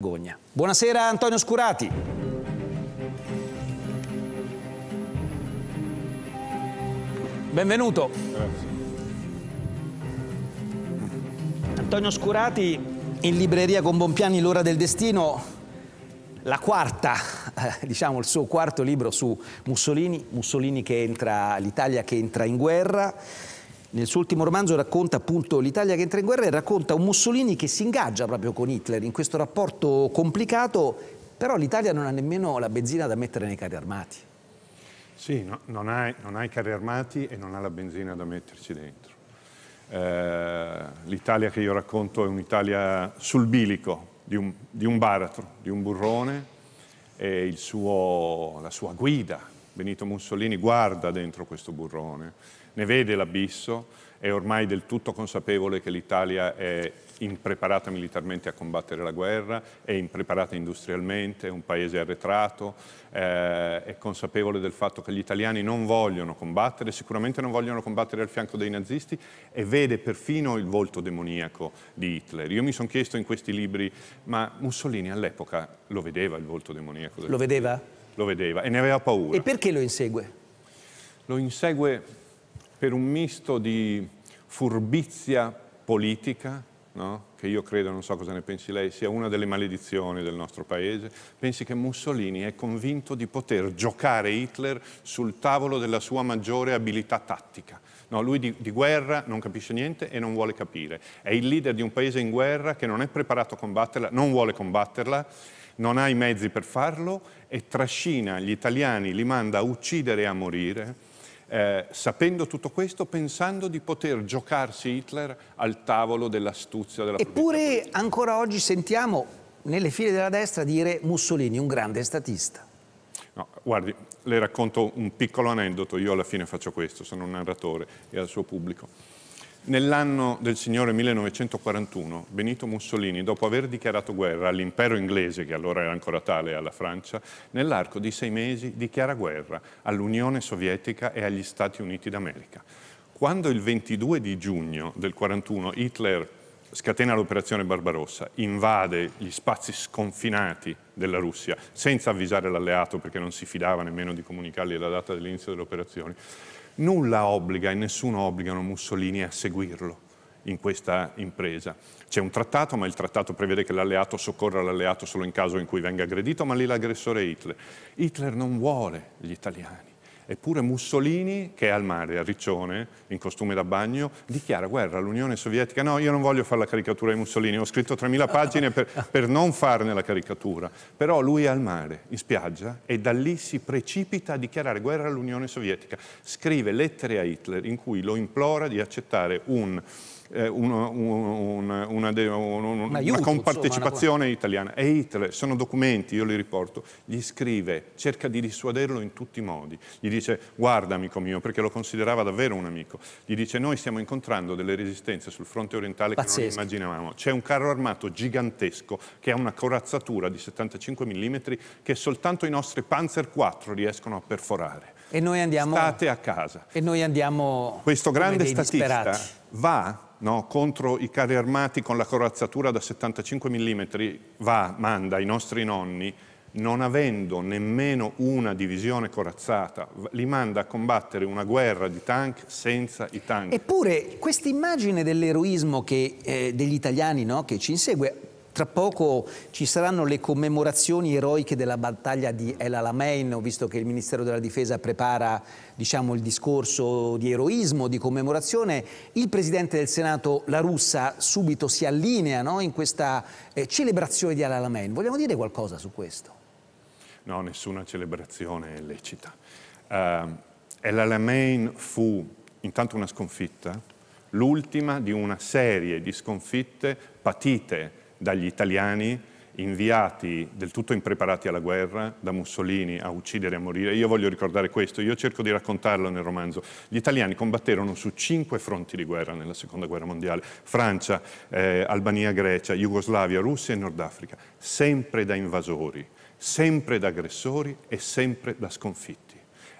Gogna. Buonasera Antonio Scurati. Benvenuto. Grazie. Antonio Scurati in libreria con Bompiani L'ora del destino, la quarta, eh, diciamo il suo quarto libro su Mussolini, Mussolini che entra, l'Italia che entra in guerra nel suo ultimo romanzo racconta appunto l'Italia che entra in guerra e racconta un Mussolini che si ingaggia proprio con Hitler in questo rapporto complicato, però l'Italia non ha nemmeno la benzina da mettere nei carri armati. Sì, no, non, ha, non, ha, i carri armati e non ha la benzina da metterci dentro. Eh, L'Italia che io racconto è un'Italia sul bilico di un, di un, baratro, di un burrone e suo, la sua guida, Benito Mussolini, guarda dentro questo burrone ne vede l'abisso, è ormai del tutto consapevole che l'Italia è impreparata militarmente a combattere la guerra, è impreparata industrialmente, è un paese arretrato, eh, è consapevole del fatto che gli italiani non vogliono combattere, sicuramente non vogliono combattere al fianco dei nazisti e vede perfino il volto demoniaco di Hitler. Io mi sono chiesto in questi libri, ma Mussolini all'epoca lo vedeva il volto demoniaco? Del lo vedeva? Lo vedeva e ne aveva paura. E perché lo insegue? Lo insegue per un misto di furbizia politica, no? che io credo, non so cosa ne pensi lei, sia una delle maledizioni del nostro paese, pensi che Mussolini è convinto di poter giocare Hitler sul tavolo della sua maggiore abilità tattica. No, lui di, di, guerra non capisce niente e non vuole capire. È il leader di un paese in guerra che non è preparato a combatterla, non vuole combatterla, non ha i mezzi per farlo e trascina gli italiani, li manda a uccidere e a morire eh, sapendo tutto questo, pensando di poter giocarsi Hitler al tavolo dell'astuzia della Eppure ancora oggi sentiamo nelle file della destra dire Mussolini un grande statista. No, guardi, le racconto un piccolo aneddoto, io alla fine faccio questo, sono un narratore e al suo pubblico. Nell'anno del Signore 1941, Benito Mussolini, dopo aver dichiarato guerra all'impero inglese, che allora era ancora tale alla Francia, nell'arco di sei mesi dichiara guerra all'Unione Sovietica e agli Stati Uniti d'America. Quando il 22 di giugno del 1941 Hitler scatena l'operazione Barbarossa, invade gli spazi sconfinati della Russia senza avvisare l'alleato perché non si fidava nemmeno di comunicargli la data dell'inizio delle operazioni, nulla obbliga e nessuno obbliga Mussolini a seguirlo in questa impresa. C'è un trattato, ma il trattato prevede che l'alleato soccorra l'alleato solo in caso in cui venga aggredito, ma lì l'aggressore è Hitler. Hitler non vuole gli italiani, Eppure Mussolini, che è al mare, a Riccione, in costume da bagno, dichiara guerra all'Unione Sovietica. No, io non voglio fare la caricatura di Mussolini, ho scritto 3.000 pagine per, per non farne la caricatura. Però lui è al mare, in spiaggia, e da lì si precipita a dichiarare guerra all'Unione Sovietica. Scrive lettere a Hitler in cui lo implora di accettare un eh, una, una, una, una YouTube, compartecipazione insomma, italiana. E Hitler, sono documenti, io li riporto. Gli scrive, cerca di dissuaderlo in tutti i modi. Gli dice guarda amico mio, perché lo considerava davvero un amico. Gli dice noi stiamo incontrando delle resistenze sul fronte orientale Pazzesco. che non immaginavamo. C'è un carro armato gigantesco che ha una corazzatura di 75 mm che soltanto i nostri Panzer 4 riescono a perforare. E noi andiamo... State a casa. E noi andiamo... Questo grande statista disperati. va no, contro i carri armati con la corazzatura da 75 mm va, manda i nostri nonni, non avendo nemmeno una divisione corazzata, li manda a combattere una guerra di tank senza i tank. Eppure questa immagine dell'eroismo eh, degli italiani no, che ci insegue tra poco ci saranno le commemorazioni eroiche della battaglia di El Alamein, ho visto che il Ministero della Difesa prepara diciamo, il discorso di eroismo, di commemorazione. Il Presidente del Senato, la russa, subito si allinea no, in questa eh, celebrazione di El Alamein. Vogliamo dire qualcosa su questo? No, nessuna celebrazione è lecita. Uh, eh, El Alamein fu intanto una sconfitta, l'ultima di una serie di sconfitte patite dagli italiani inviati del tutto impreparati alla guerra, da Mussolini a uccidere e a morire. Io voglio ricordare questo, io cerco di raccontarlo nel romanzo. Gli italiani combatterono su cinque fronti di guerra nella Seconda Guerra Mondiale, Francia, eh, Albania, Grecia, Jugoslavia, Russia e Nord Africa, sempre da invasori, sempre da aggressori e sempre da sconfitti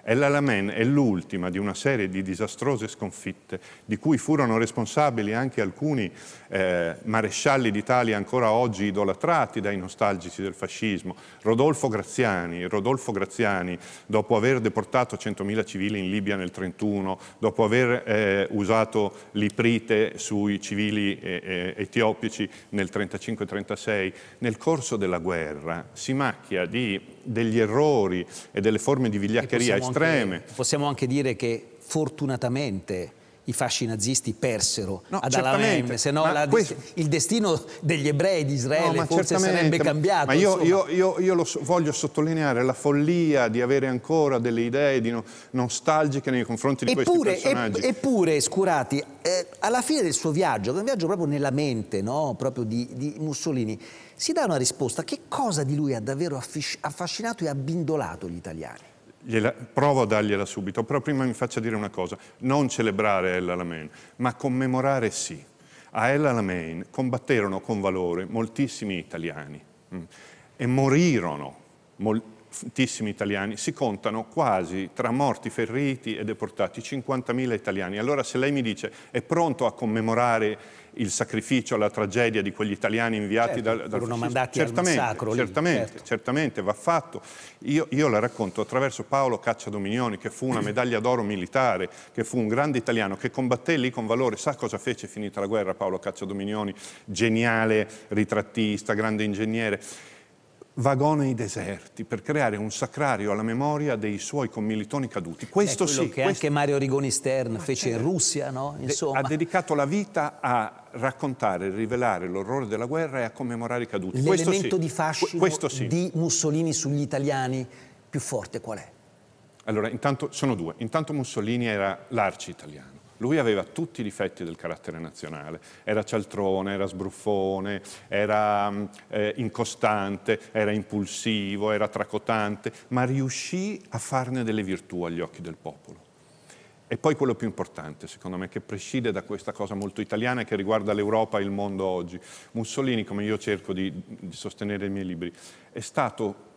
e l'Alamen è l'ultima di una serie di disastrose sconfitte di cui furono responsabili anche alcuni eh, marescialli d'Italia ancora oggi idolatrati dai nostalgici del fascismo. Rodolfo Graziani, Rodolfo Graziani dopo aver deportato 100.000 civili in Libia nel 1931, dopo aver eh, usato l'iprite sui civili eh, eh etiopici nel 1935 1936 nel corso della guerra si macchia di degli errori e delle forme di vigliaccheria estreme. Anche, possiamo anche dire che fortunatamente i fasci nazisti persero no, ad Alamein, se no questo... il destino degli ebrei di Israele no, forse sarebbe cambiato. Ma io, io, io, io lo so, voglio sottolineare la follia di avere ancora delle idee no, nostalgiche nei confronti di eppure, questi personaggi. eppure, Scurati, eh, alla fine del suo viaggio, che è un viaggio proprio nella mente proprio di, di Mussolini, si dà una risposta. Che cosa di lui ha davvero affascinato e abbindolato gli italiani? Gliela, provo a dargliela subito, però prima mi faccia dire una cosa, non celebrare El Alamein, ma commemorare sì. A El Alamein combatterono con valore moltissimi italiani mh, mm, e morirono moltissimi italiani, si contano quasi tra morti, feriti e deportati 50.000 italiani. Allora se lei mi dice è pronto a commemorare il sacrificio, la tragedia di quegli italiani inviati certo, dal, dal furono mandati certamente, al massacro certamente, certo. certamente va fatto io, io, la racconto attraverso Paolo Caccia Dominioni che fu una medaglia d'oro militare che fu un grande italiano che combatté lì con valore sa cosa fece finita la guerra Paolo Caccia Dominioni geniale ritrattista, grande ingegnere vagone i deserti per creare un sacrario alla memoria dei suoi commilitoni caduti. Questo È quello sì, che questo... anche Mario Rigoni Stern Ma fece certo. in Russia, no? Insomma. Ha dedicato la vita a raccontare, rivelare l'orrore della guerra e a commemorare i caduti. L'elemento sì. di fascino sì. di Mussolini sugli italiani più forte qual è? Allora, intanto sono due. Intanto Mussolini era l'arci italiano lui aveva tutti i difetti del carattere nazionale, era cialtrone, era sbruffone, era mm, eh, incostante, era impulsivo, era tracotante, ma riuscì a farne delle virtù agli occhi del popolo. E poi quello più importante, secondo me, che prescinde da questa cosa molto italiana e che riguarda l'Europa e il mondo oggi. Mussolini, come io cerco di, di sostenere i miei libri, è stato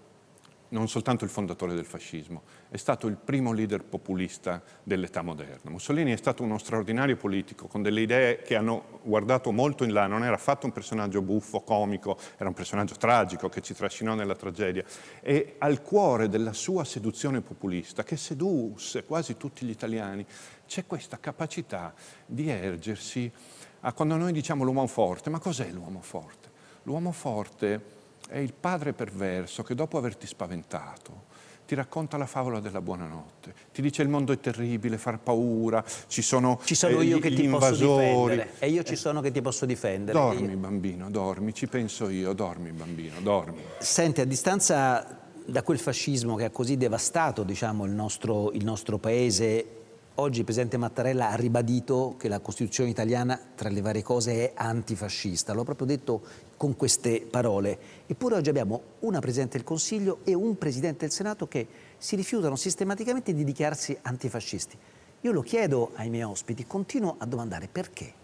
non soltanto il fondatore del fascismo, è stato il primo leader populista dell'età moderna. Mussolini è stato uno straordinario politico, con delle idee che hanno guardato molto in là, non era affatto un personaggio buffo, comico, era un personaggio tragico che ci trascinò nella tragedia. E al cuore della sua seduzione populista, che sedusse quasi tutti gli italiani, c'è questa capacità di ergersi a quando noi diciamo l'uomo forte, ma cos'è l'uomo forte? L'uomo forte è è il padre perverso che dopo averti spaventato ti racconta la favola della buonanotte, ti dice il mondo è terribile, far paura, ci sono, ci sono eh, io gli, che ti invasori. posso difendere e io ci eh, sono che ti posso difendere. Dormi bambino, dormi, ci penso io, dormi bambino, dormi. Senti, a distanza da quel fascismo che ha così devastato diciamo, il, nostro, il nostro paese Oggi il Presidente Mattarella ha ribadito che la Costituzione italiana, tra le varie cose, è antifascista. L'ho proprio detto con queste parole. Eppure oggi abbiamo una Presidente del Consiglio e un Presidente del Senato che si rifiutano sistematicamente di dichiararsi antifascisti. Io lo chiedo ai miei ospiti, continuo a domandare perché.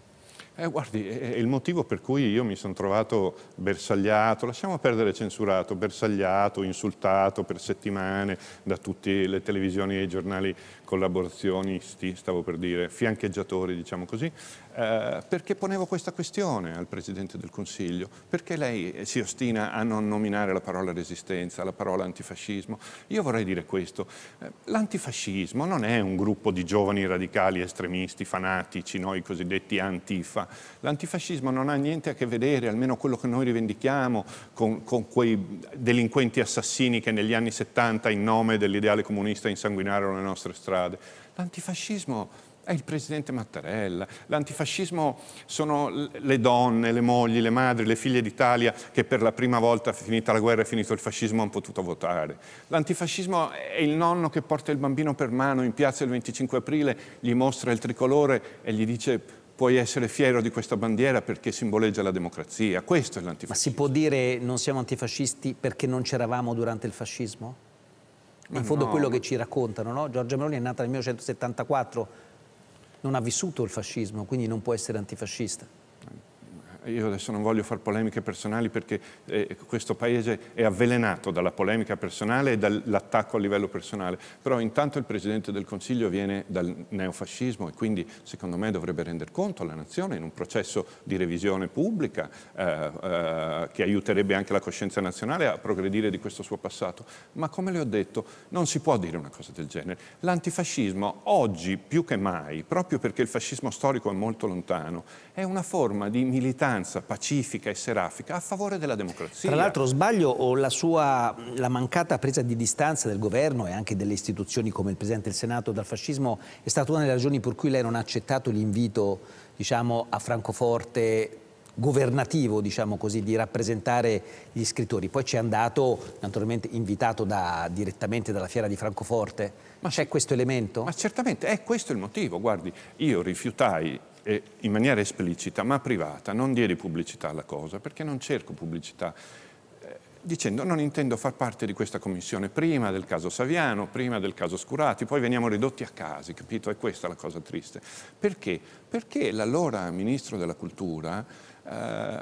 Eh, guardi, è il motivo per cui io mi sono trovato bersagliato, lasciamo perdere censurato, bersagliato, insultato per settimane da tutte le televisioni e i giornali collaborazionisti, stavo per dire, fiancheggiatori, diciamo così, eh, perché ponevo questa questione al Presidente del Consiglio, perché lei eh, si ostina a non nominare la parola resistenza, la parola antifascismo. Io vorrei dire questo, eh, l'antifascismo non è un gruppo di giovani radicali estremisti, fanatici, noi cosiddetti antifa. L'antifascismo non ha niente a che vedere, almeno quello che noi rivendichiamo, con, con quei delinquenti assassini che negli anni 70 in nome dell'ideale comunista insanguinarono le nostre strade strade. L'antifascismo è il presidente Mattarella, l'antifascismo sono le donne, le mogli, le madri, le figlie d'Italia che per la prima volta finita la guerra e finito il fascismo hanno potuto votare. L'antifascismo è il nonno che porta il bambino per mano in piazza il 25 aprile, gli mostra il tricolore e gli dice puoi essere fiero di questa bandiera perché simboleggia la democrazia. Questo è l'antifascismo. Ma si può dire non siamo antifascisti perché non c'eravamo durante il fascismo? in fondo no. quello che ci raccontano, no? Giorgia Meloni è nata nel 1974, non ha vissuto il fascismo, quindi non può essere antifascista io adesso non voglio fare polemiche personali perché eh, questo Paese è avvelenato dalla polemica personale e dall'attacco a livello personale, però intanto il Presidente del Consiglio viene dal neofascismo e quindi secondo me dovrebbe rendere conto alla nazione in un processo di revisione pubblica eh, eh, che aiuterebbe anche la coscienza nazionale a progredire di questo suo passato. Ma come le ho detto, non si può dire una cosa del genere. L'antifascismo oggi più che mai, proprio perché il fascismo storico è molto lontano, è una forma di militanza militanza pacifica e serafica a favore della democrazia. Tra l'altro sbaglio o la sua la mancata presa di distanza del governo e anche delle istituzioni come il Presidente del Senato dal fascismo è stata una delle ragioni per cui lei non ha accettato l'invito diciamo, a Francoforte governativo, diciamo così, di rappresentare gli scrittori. Poi ci è andato, naturalmente, invitato da, direttamente dalla fiera di Francoforte. Ma c'è questo elemento? Ma certamente, è questo il motivo. Guardi, io rifiutai in maniera esplicita ma privata, non diedi pubblicità alla cosa perché non cerco pubblicità eh, dicendo non intendo far parte di questa commissione prima del caso Saviano, prima del caso Scurati, poi veniamo ridotti a casi, capito? È questa la cosa triste. Perché? Perché l'allora ministro della cultura Uh,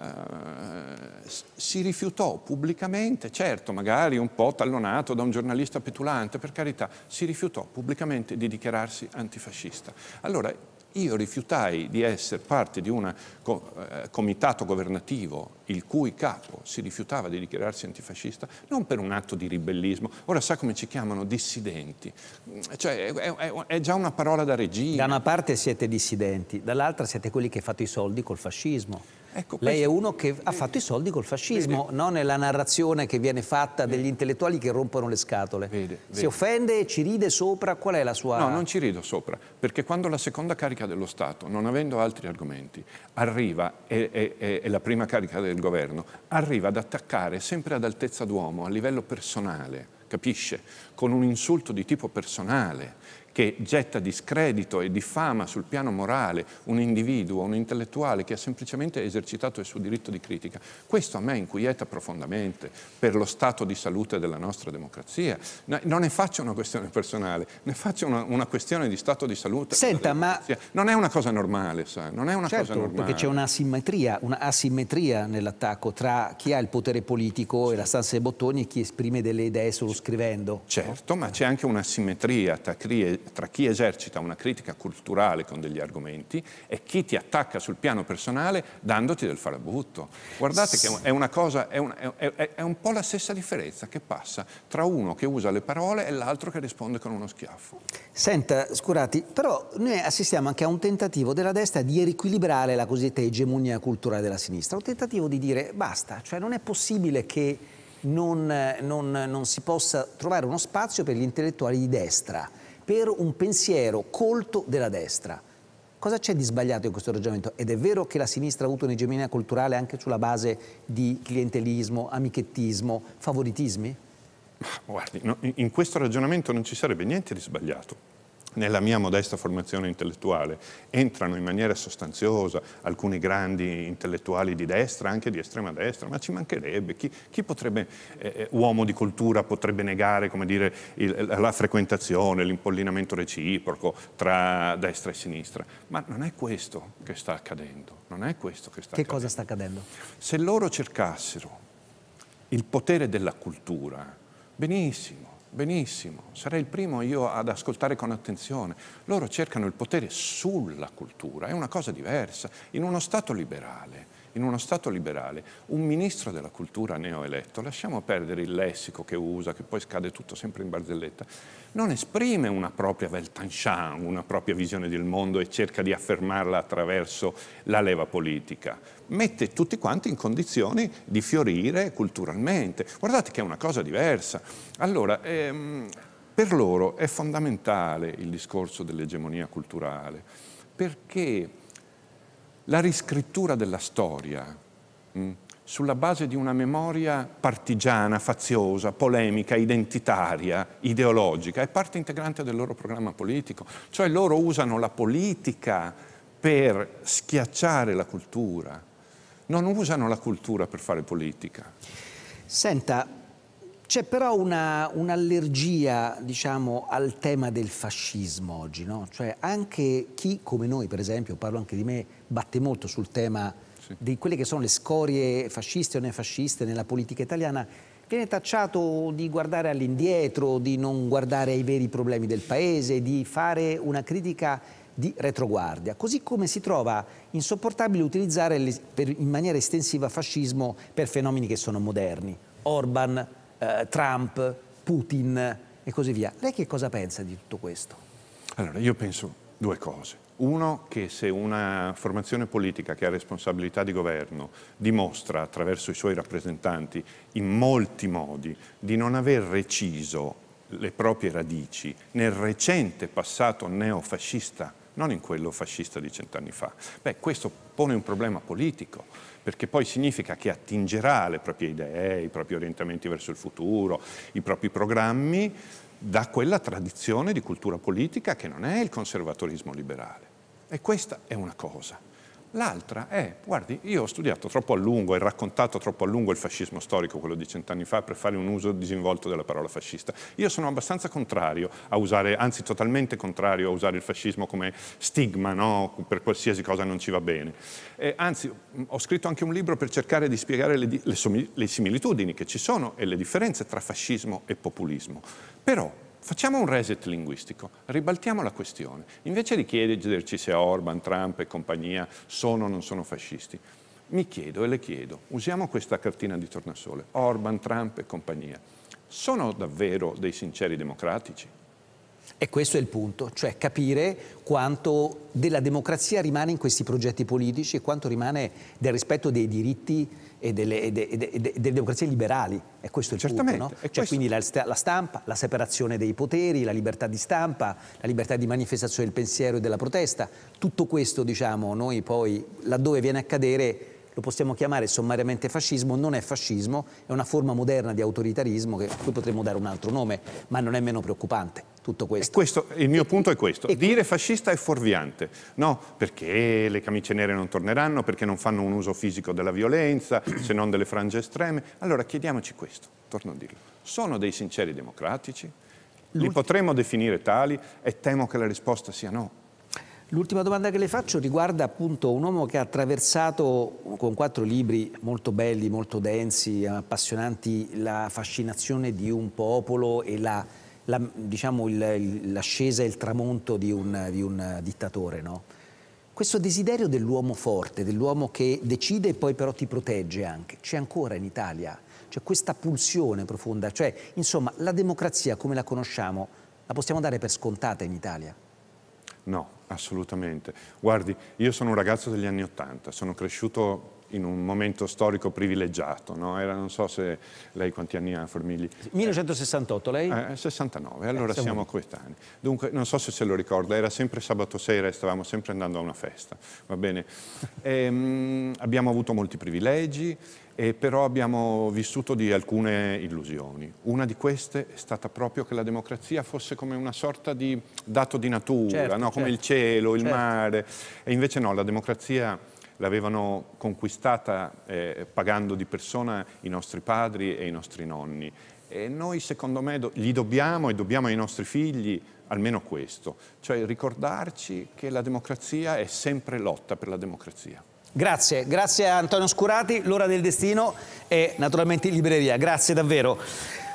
si rifiutò pubblicamente, certo magari un po' tallonato da un giornalista petulante, per carità, si rifiutò pubblicamente di dichiararsi antifascista. Allora, io rifiutai di essere parte di un eh, eh, comitato governativo il cui capo si rifiutava di dichiararsi antifascista, non per un atto di ribellismo. Ora sa come ci chiamano? Dissidenti. Mm, cioè, è, è, è già una parola da regina. Da una parte siete dissidenti, dall'altra siete quelli che fate i soldi col fascismo. Ecco, Lei è uno che ha fatto i soldi col fascismo, vede. non è la narrazione che viene fatta vede. degli intellettuali che rompono le scatole. Vede, si offende, e ci ride sopra, qual è la sua... No, non ci rido sopra, perché quando la seconda carica dello Stato, non avendo altri argomenti, arriva, e la prima carica del governo, arriva ad attaccare sempre ad altezza d'uomo, a livello personale, capisce? Con un insulto di tipo personale che getta discredito e diffama sul piano morale un individuo, un intellettuale che ha semplicemente esercitato il suo diritto di critica, questo a me inquieta profondamente per lo stato di salute della nostra democrazia. Non ne faccio una questione personale, ne faccio una, una questione di stato di salute. Senta, ma... Non è una cosa normale, sa, non è una certo, cosa normale. Certo, perché c'è un'asimmetria, un'asimmetria nell'attacco tra chi ha il potere politico e la stanza dei bottoni e chi esprime delle idee solo scrivendo. Certo, no? ma c'è anche un'asimmetria tra chi tra chi esercita una critica culturale con degli argomenti e chi ti attacca sul piano personale dandoti del farabutto. Guardate che è una cosa, è un, è, è un po' la stessa differenza che passa tra uno che usa le parole e l'altro che risponde con uno schiaffo. Senta, scurati, però noi assistiamo anche a un tentativo della destra di riequilibrare la cosiddetta egemonia culturale della sinistra, un tentativo di dire basta, cioè non è possibile che non, non, non si possa trovare uno spazio per gli intellettuali di destra per un pensiero colto della destra. Cosa c'è di sbagliato in questo ragionamento? Ed è vero che la sinistra ha avuto un'egemonia culturale anche sulla base di clientelismo, amichettismo, favoritismi? Guardi, no, in questo ragionamento non ci sarebbe niente di sbagliato nella mia modesta formazione intellettuale entrano in maniera sostanziosa alcuni grandi intellettuali di destra, anche di estrema destra, ma ci mancherebbe, chi, chi potrebbe, eh, eh uomo di cultura potrebbe negare dire, il, la frequentazione, l'impollinamento reciproco tra destra e sinistra, ma non è questo che sta accadendo, non è questo che sta che accadendo. Che cosa sta accadendo? Se loro cercassero il potere della cultura, benissimo, benissimo, sarei il primo io ad ascoltare con attenzione. Loro cercano il potere sulla cultura, è una cosa diversa, in uno Stato liberale in uno Stato liberale, un ministro della cultura neoeletto, lasciamo perdere il lessico che usa, che poi scade tutto sempre in barzelletta, non esprime una propria Weltanschauung, una propria visione del mondo e cerca di affermarla attraverso la leva politica. Mette tutti quanti in condizioni di fiorire culturalmente. Guardate che è una cosa diversa. Allora, ehm, per loro è fondamentale il discorso dell'egemonia culturale, perché la riscrittura della storia mm, sulla base di una memoria partigiana, faziosa, polemica, identitaria, ideologica, è parte integrante del loro programma politico. Cioè loro usano la politica per schiacciare la cultura, non usano la cultura per fare politica. Senta, c'è però un'allergia, diciamo, al tema del fascismo oggi, no? Cioè anche chi, come noi per esempio, parlo anche di me, batte molto sul tema sì. di quelle che sono le scorie fasciste o neofasciste nella politica italiana, viene tacciato di guardare all'indietro, di non guardare ai veri problemi del paese, di fare una critica di retroguardia, così come si trova insopportabile utilizzare in maniera estensiva fascismo per fenomeni che sono moderni. Orban, eh, Trump, Putin e così via. Lei che cosa pensa di tutto questo? Allora, io penso due cose. Uno, che se una formazione politica che ha responsabilità di governo dimostra attraverso i suoi rappresentanti in molti modi di non aver reciso le proprie radici nel recente passato neofascista, non in quello fascista di cent'anni fa, beh, questo pone un problema politico perché poi significa che attingerà le proprie idee, i propri orientamenti verso il futuro, i propri programmi, da quella tradizione di cultura politica che non è il conservatorismo liberale. E questa è una cosa. L'altra è, guardi, io ho studiato troppo a lungo e raccontato troppo a lungo il fascismo storico, quello di cent'anni fa, per fare un uso disinvolto della parola fascista. Io sono abbastanza contrario a usare, anzi totalmente contrario a usare il fascismo come stigma, no? per qualsiasi cosa non ci va bene. E, eh, anzi, ho scritto anche un libro per cercare di spiegare le, le, le similitudini che ci sono e le differenze tra fascismo e populismo. Però Facciamo un reset linguistico, ribaltiamo la questione. Invece di chiederci se Orban, Trump e compagnia sono o non sono fascisti, mi chiedo e le chiedo, usiamo questa cartina di tornasole, Orban, Trump e compagnia, sono davvero dei sinceri democratici? E questo è il punto, cioè capire quanto della democrazia rimane in questi progetti politici e quanto rimane del rispetto dei diritti e delle, e de, e de, e delle democrazie liberali. E questo è il Certamente, punto, no? cioè, questo... quindi la, la, stampa, la separazione dei poteri, la libertà di stampa, la libertà di manifestazione del pensiero e della protesta, tutto questo, diciamo, noi poi, laddove viene a cadere, lo possiamo chiamare sommariamente fascismo, non è fascismo, è una forma moderna di autoritarismo che cui potremmo dare un altro nome, ma non è meno preoccupante tutto questo. questo il mio e, punto è questo, dire fascista è fuorviante, no? Perché le camicie nere non torneranno, perché non fanno un uso fisico della violenza, se non delle frange estreme. Allora chiediamoci questo, torno a dirlo, sono dei sinceri democratici? Li potremmo definire tali? E temo che la risposta sia no. L'ultima domanda che le faccio riguarda appunto un uomo che ha attraversato con quattro libri molto belli, molto densi, appassionanti, la fascinazione di un popolo e la la, diciamo, il, l'ascesa e il tramonto di un, di un dittatore, no? Questo desiderio dell'uomo forte, dell'uomo che decide e poi però ti protegge anche, c'è ancora in Italia, c'è questa pulsione profonda, cioè insomma la democrazia come la conosciamo la possiamo dare per scontata in Italia? No, assolutamente. Guardi, io sono un ragazzo degli anni Ottanta, sono cresciuto in un momento storico privilegiato, no? Era, non so se lei quanti anni ha, Formigli? 1968 lei? Eh, 69, eh, allora eh, siamo, siamo coetanei. Dunque, non so se se lo ricorda, era sempre sabato sera e stavamo sempre andando a una festa, va bene? E, ehm, mh, abbiamo avuto molti privilegi, e però abbiamo vissuto di alcune illusioni. Una di queste è stata proprio che la democrazia fosse come una sorta di dato di natura, certo, no? come certo, il cielo, il certo. mare, e invece no, la democrazia l'avevano conquistata eh, pagando di persona i nostri padri e i nostri nonni. E noi secondo me do gli dobbiamo e dobbiamo ai nostri figli almeno questo, cioè ricordarci che la democrazia è sempre lotta per la democrazia. Grazie, grazie a Antonio Scurati, L'ora del destino e naturalmente in libreria. Grazie davvero.